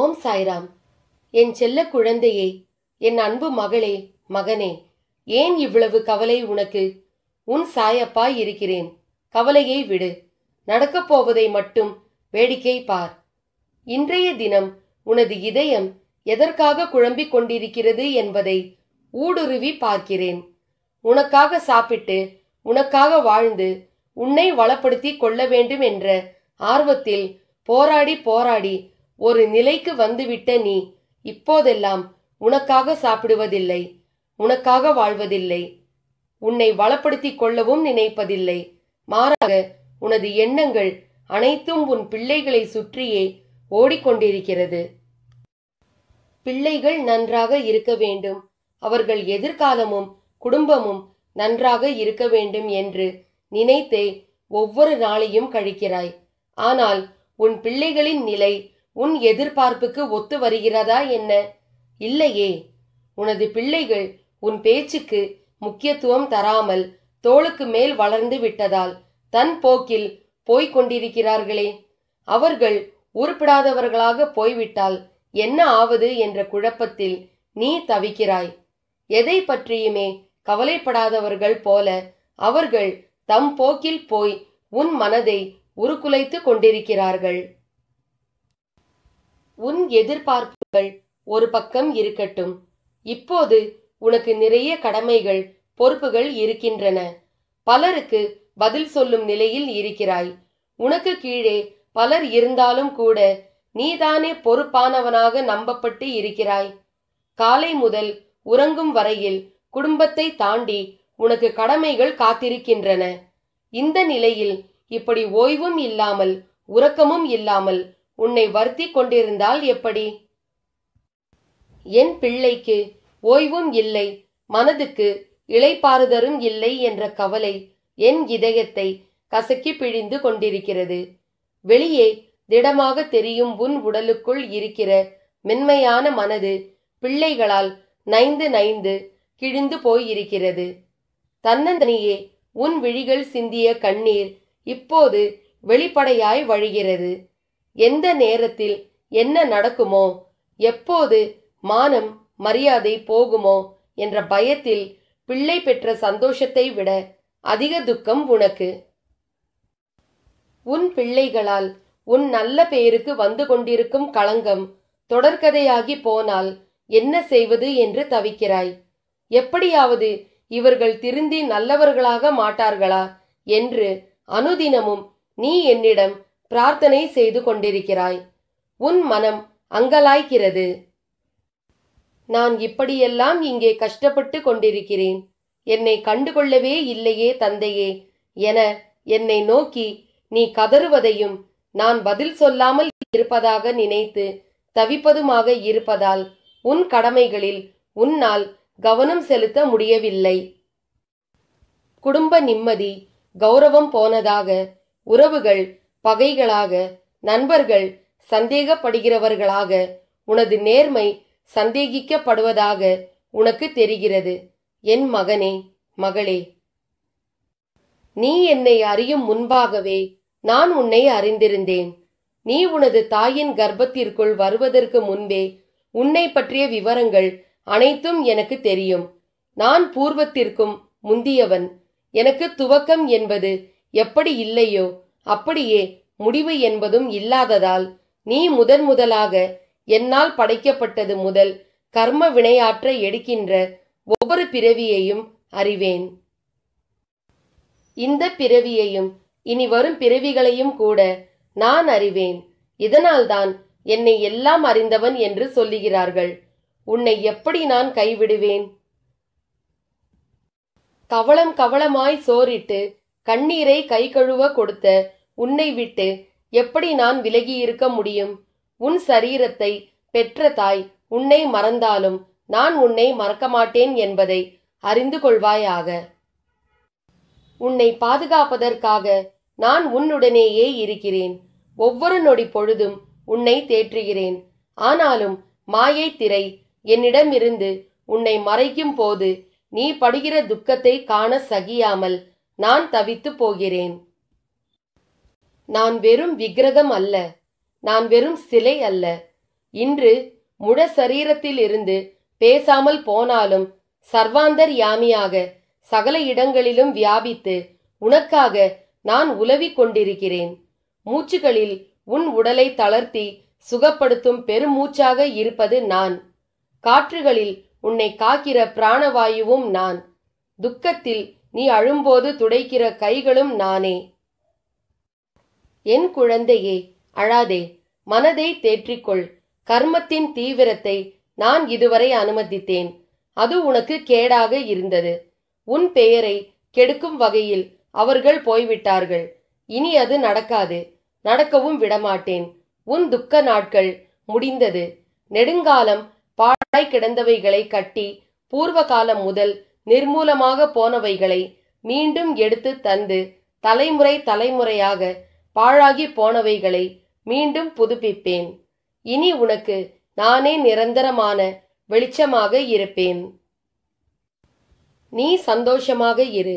ஓம் சாய்ராம் என் செல்ல குழந்தையே என் அன்பு மகளே மகனே ஏன் இவ்வளவு கவலை உனக்கு உன் சாயப்பா இருக்கிறேன் கவலையை விடு நடக்கப் போவதை மட்டும் வேடிக்கை பார் இன்றைய தினம் உனது இதயம் எதற்காக குழம்பிக் கொண்டிருக்கிறது என்பதை ஊடுருவி பார்க்கிறேன் உனக்காக சாப்பிட்டு உனக்காக வாழ்ந்து உன்னை வளப்படுத்தி கொள்ள வேண்டும் என்ற ஆர்வத்தில் போராடி போராடி ஒரு நிலைக்கு வந்துவிட்ட நீ இப்போதெல்லாம் உனக்காக சாப்பிடுவதில்லை உனக்காக வாழ்வதில்லை உன்னை வளப்படுத்திக் கொள்ளவும் நினைப்பதில்லை மாறாக உனது எண்ணங்கள் அனைத்தும் உன் பிள்ளைகளை சுற்றியே ஓடிக்கொண்டிருக்கிறது பிள்ளைகள் நன்றாக இருக்க வேண்டும் அவர்கள் எதிர்காலமும் குடும்பமும் நன்றாக இருக்க வேண்டும் என்று நினைத்தே ஒவ்வொரு நாளையும் கழிக்கிறாய் ஆனால் உன் பிள்ளைகளின் நிலை உன் எதிர்பார்ப்புக்கு ஒத்து வருகிறதா என்ன இல்லையே உனது பிள்ளைகள் உன் பேச்சுக்கு முக்கியத்துவம் தராமல் தோளுக்கு மேல் வளர்ந்து விட்டதால் தன் போக்கில் போய்க் கொண்டிருக்கிறார்களே அவர்கள் உருப்பிடாதவர்களாக போய்விட்டால் என்ன ஆவது என்ற குழப்பத்தில் நீ தவிக்கிறாய் எதை பற்றியுமே கவலைப்படாதவர்கள் போல அவர்கள் தம் போக்கில் போய் உன் மனதை உருக்குலைத்து கொண்டிருக்கிறார்கள் உன் எதிர்பார்ப்புகள் ஒரு பக்கம் இருக்கட்டும் இப்போது உனக்கு நிறைய கடமைகள் பொறுப்புகள் இருக்கின்றன பலருக்கு பதில் சொல்லும் நிலையில் இருக்கிறாய் உனக்கு கீழே பலர் இருந்தாலும் கூட நீதானே பொறுப்பானவனாக நம்பப்பட்டு இருக்கிறாய் காலை முதல் உறங்கும் வரையில் குடும்பத்தை தாண்டி உனக்கு கடமைகள் காத்திருக்கின்றன இந்த நிலையில் இப்படி ஓய்வும் இல்லாமல் உறக்கமும் இல்லாமல் உன்னை வருத்தி கொண்டிருந்தால் எப்படி என் பிள்ளைக்கு ஓய்வும் இல்லை மனதுக்கு இளைப்பாறுதலும் இல்லை என்ற கவலை என் இதயத்தை கசக்கி பிழிந்து கொண்டிருக்கிறது வெளியே திடமாக தெரியும் உன் உடலுக்குள் இருக்கிற மென்மையான மனது பிள்ளைகளால் நைந்து நைந்து கிழிந்து போயிருக்கிறது தன்னந்தனியே உன் விழிகள் சிந்திய கண்ணீர் இப்போது வெளிப்படையாய் வழிகிறது எந்த நேரத்தில் என்ன நடக்குமோ எப்போது மானம் மரியாதை போகுமோ என்ற பயத்தில் பிள்ளை பெற்ற சந்தோஷத்தை விட அதிக துக்கம் உனக்கு உன் பிள்ளைகளால் உன் நல்ல பெயருக்கு வந்து கொண்டிருக்கும் களங்கம் தொடர்கதையாகி போனால் என்ன செய்வது என்று தவிக்கிறாய் எப்படியாவது இவர்கள் திருந்தி நல்லவர்களாக மாட்டார்களா என்று அனுதினமும் நீ என்னிடம் பிரார்த்தனை செய்து கொண்டிருக்கிறாய் உன் மனம் அங்கலாய்க்கிறது நான் இப்படியெல்லாம் இங்கே கஷ்டப்பட்டு கொண்டிருக்கிறேன் என்னை கண்டுகொள்ளவே இல்லையே தந்தையே என என்னை நோக்கி நீ கதறுவதையும் நான் பதில் சொல்லாமல் இருப்பதாக நினைத்து தவிப்பதுமாக இருப்பதால் உன் கடமைகளில் உன்னால் கவனம் செலுத்த முடியவில்லை குடும்ப நிம்மதி கௌரவம் போனதாக உறவுகள் பகைகளாக நண்பர்கள் சந்தேகப்படுகிறவர்களாக உனது நேர்மை சந்தேகிக்கப்படுவதாக உனக்கு தெரிகிறது என் மகனே மகளே நீ என்னை அறியும் முன்பாகவே நான் உன்னை அறிந்திருந்தேன் நீ உனது தாயின் கர்ப்பத்திற்குள் வருவதற்கு முன்பே உன்னை பற்றிய விவரங்கள் அனைத்தும் எனக்கு தெரியும் நான் பூர்வத்திற்கும் முந்தியவன் எனக்கு துவக்கம் என்பது எப்படி இல்லையோ அப்படியே முடிவு என்பதும் இல்லாததால் நீ முதன் முதலாக என்னால் படைக்கப்பட்டது முதல் கர்ம வினையாற்ற எடுக்கின்ற ஒவ்வொரு பிறவியையும் அறிவேன் இந்த பிறவியையும் இனி வரும் பிறவிகளையும் கூட நான் அறிவேன் இதனால்தான் என்னை எல்லாம் அறிந்தவன் என்று சொல்லுகிறார்கள் உன்னை எப்படி நான் கைவிடுவேன் கவளம் கவளமாய் சோரிட்டு கண்ணீரை கை கழுவ கொடுத்த உன்னை விட்டு எப்படி நான் விலகியிருக்க முடியும் உன் சரீரத்தை பெற்ற தாய் உன்னை மறந்தாலும் நான் உன்னை மறக்க மாட்டேன் என்பதை அறிந்து கொள்வாயாக உன்னை பாதுகாப்பதற்காக நான் உன்னுடனேயே இருக்கிறேன் ஒவ்வொரு நொடி பொழுதும் உன்னை தேற்றுகிறேன் ஆனாலும் மாயை திரை என்னிடமிருந்து உன்னை மறைக்கும் போது நீ படுகிற துக்கத்தை காண சகியாமல் நான் தவித்து போகிறேன் நான் வெறும் விக்கிரகம் அல்ல நான் வெறும் சிலை அல்ல இன்று முட சரீரத்தில் இருந்து பேசாமல் போனாலும் சர்வாந்தர் யாமியாக சகல இடங்களிலும் வியாபித்து உனக்காக நான் உலவிக் கொண்டிருக்கிறேன் மூச்சுகளில் உன் உடலை தளர்த்தி சுகப்படுத்தும் பெருமூச்சாக இருப்பது நான் காற்றுகளில் உன்னை காக்கிற பிராணவாயுவும் நான் துக்கத்தில் நீ அழும்போது துடைக்கிற கைகளும் நானே என் குழந்தையே அழாதே மனதை தேற்றிக்கொள் கர்மத்தின் தீவிரத்தை நான் இதுவரை அனுமதித்தேன் அது உனக்கு கேடாக இருந்தது உன் பெயரை கெடுக்கும் வகையில் அவர்கள் போய்விட்டார்கள் இனி அது நடக்காது நடக்கவும் விடமாட்டேன் உன் துக்க நாட்கள் முடிந்தது நெடுங்காலம் பாழாய் கிடந்தவைகளை கட்டி பூர்வகாலம் முதல் நிர்மூலமாக போனவைகளை மீண்டும் எடுத்து தந்து தலைமுறை தலைமுறையாக பாழாகி போனவைகளை மீண்டும் புதுப்பிப்பேன் இனி உனக்கு நானே நிரந்தரமான வெளிச்சமாக இருப்பேன் நீ சந்தோஷமாக இரு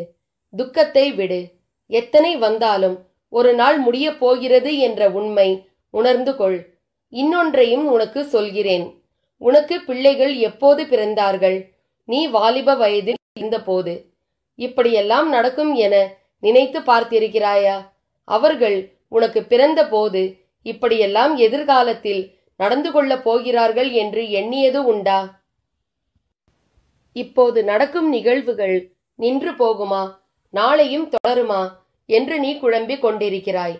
துக்கத்தை விடு எத்தனை வந்தாலும் ஒரு நாள் முடியப் போகிறது என்ற உண்மை உணர்ந்து கொள் இன்னொன்றையும் உனக்கு சொல்கிறேன் உனக்கு பிள்ளைகள் எப்போது பிறந்தார்கள் நீ வாலிப வயதில் இருந்தபோது இப்படியெல்லாம் நடக்கும் என நினைத்து பார்த்திருக்கிறாயா அவர்கள் உனக்கு பிறந்த போது இப்படியெல்லாம் எதிர்காலத்தில் நடந்து கொள்ளப் போகிறார்கள் என்று எண்ணியது உண்டா இப்போது நடக்கும் நிகழ்வுகள் நின்று போகுமா நாளையும் தொடருமா என்று நீ குழம்பிக் கொண்டிருக்கிறாய்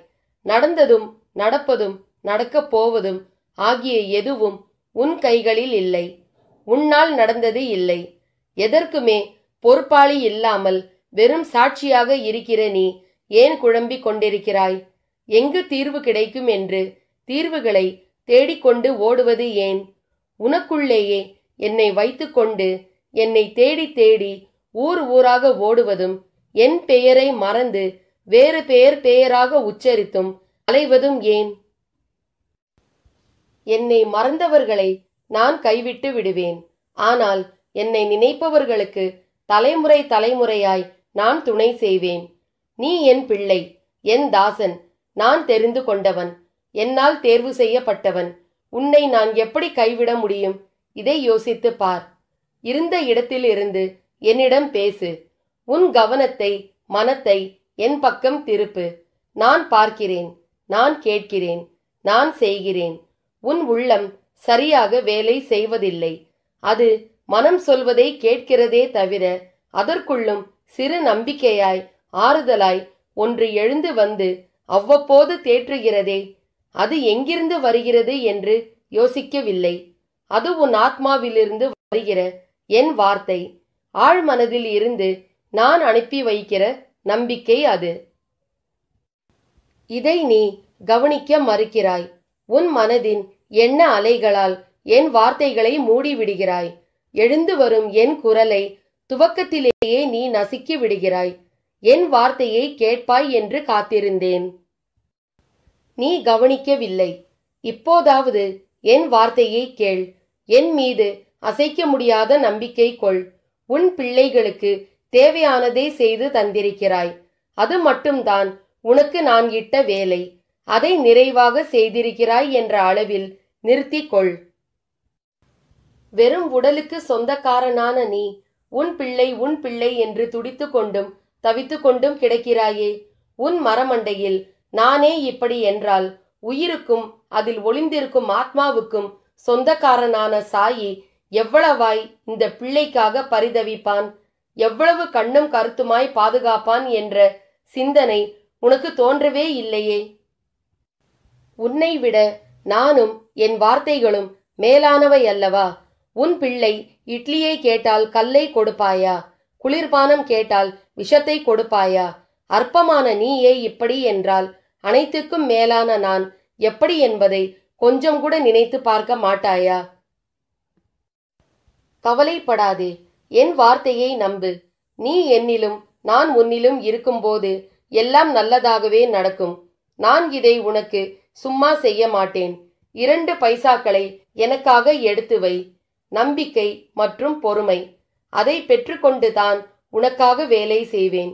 நடந்ததும் நடப்பதும் நடக்கப் போவதும் ஆகிய எதுவும் உன் கைகளில் இல்லை உன்னால் நடந்தது இல்லை எதற்குமே பொறுப்பாளி இல்லாமல் வெறும் சாட்சியாக இருக்கிற நீ ஏன் குழம்பிக் கொண்டிருக்கிறாய் எங்கு தீர்வு கிடைக்கும் என்று தீர்வுகளை தேடிக்கொண்டு ஓடுவது ஏன் உனக்குள்ளேயே என்னை வைத்துக்கொண்டு என்னை தேடி தேடி ஊர் ஊராக ஓடுவதும் என் பெயரை மறந்து வேறு பெயர் பெயராக உச்சரித்தும் அலைவதும் ஏன் என்னை மறந்தவர்களை நான் கைவிட்டு விடுவேன் ஆனால் என்னை நினைப்பவர்களுக்கு தலைமுறை தலைமுறையாய் நான் துணை செய்வேன் நீ என் பிள்ளை என் தாசன் நான் தெரிந்து கொண்டவன் என்னால் தேர்வு செய்யப்பட்டவன் உன்னை நான் எப்படி கைவிட முடியும் இதை யோசித்து பார் இருந்த இடத்திலிருந்து என்னிடம் பேசு உன் கவனத்தை மனத்தை என் பக்கம் திருப்பு நான் பார்க்கிறேன் நான் கேட்கிறேன் நான் செய்கிறேன் உன் உள்ளம் சரியாக வேலை செய்வதில்லை அது மனம் சொல்வதை கேட்கிறதே தவிர அதற்குள்ளும் சிறு நம்பிக்கையாய் ஆறுதலாய் ஒன்று எழுந்து வந்து அவ்வப்போது தேற்றுகிறதே அது எங்கிருந்து வருகிறது என்று யோசிக்கவில்லை அது உன் ஆத்மாவிலிருந்து வருகிற என் வார்த்தை ஆழ்மனதில் இருந்து நான் அனுப்பி வைக்கிற நம்பிக்கை அது இதை நீ கவனிக்க மறுக்கிறாய் உன் மனதின் என்ன அலைகளால் என் வார்த்தைகளை மூடிவிடுகிறாய் எழுந்து வரும் என் குரலை துவக்கத்திலேயே நீ நசுக்கி விடுகிறாய் என் வார்த்தையை கேட்பாய் என்று காத்திருந்தேன் நீ கவனிக்கவில்லை இப்போதாவது என் வார்த்தையை கேள் என் மீது அசைக்க முடியாத நம்பிக்கை கொள் உன் பிள்ளைகளுக்கு தேவையானதை செய்து தந்திருக்கிறாய் அது மட்டும்தான் உனக்கு நான் இட்ட வேலை அதை நிறைவாக செய்திருக்கிறாய் என்ற அளவில் நிறுத்திக்கொள் வெறும் உடலுக்கு சொந்தக்காரனான நீ உன் பிள்ளை உன் பிள்ளை என்று துடித்து கொண்டும் தவித்து கொண்டும் கிடைக்கிறாயே உன் மரமண்டையில் நானே இப்படி என்றால் உயிருக்கும் அதில் ஒளிந்திருக்கும் ஆத்மாவுக்கும் சொந்தக்காரனான சாயி எவ்வளவாய் இந்த பிள்ளைக்காக பரிதவிப்பான் எவ்வளவு கண்ணும் கருத்துமாய் பாதுகாப்பான் என்ற சிந்தனை உனக்கு தோன்றவே இல்லையே உன்னை விட நானும் என் வார்த்தைகளும் மேலானவை அல்லவா உன் பிள்ளை இட்லியை கேட்டால் கல்லை கொடுப்பாயா குளிர்பானம் கேட்டால் விஷத்தை கொடுப்பாயா அற்பமான நீயே இப்படி என்றால் அனைத்துக்கும் மேலான நான் எப்படி என்பதை கொஞ்சம் கூட நினைத்து பார்க்க மாட்டாயா கவலைப்படாதே என் வார்த்தையை நம்பு நீ என்னிலும் நான் உன்னிலும் இருக்கும்போது எல்லாம் நல்லதாகவே நடக்கும் நான் இதை உனக்கு சும்மா செய்ய மாட்டேன் இரண்டு பைசாக்களை எனக்காக எடுத்து வை நம்பிக்கை மற்றும் பொறுமை அதை பெற்றுக்கொண்டுதான் உனக்காக வேலை செய்வேன்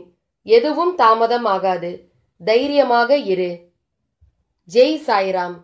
எதுவும் தாமதமாகாது தைரியமாக இரு ஜெய் சாய்ராம்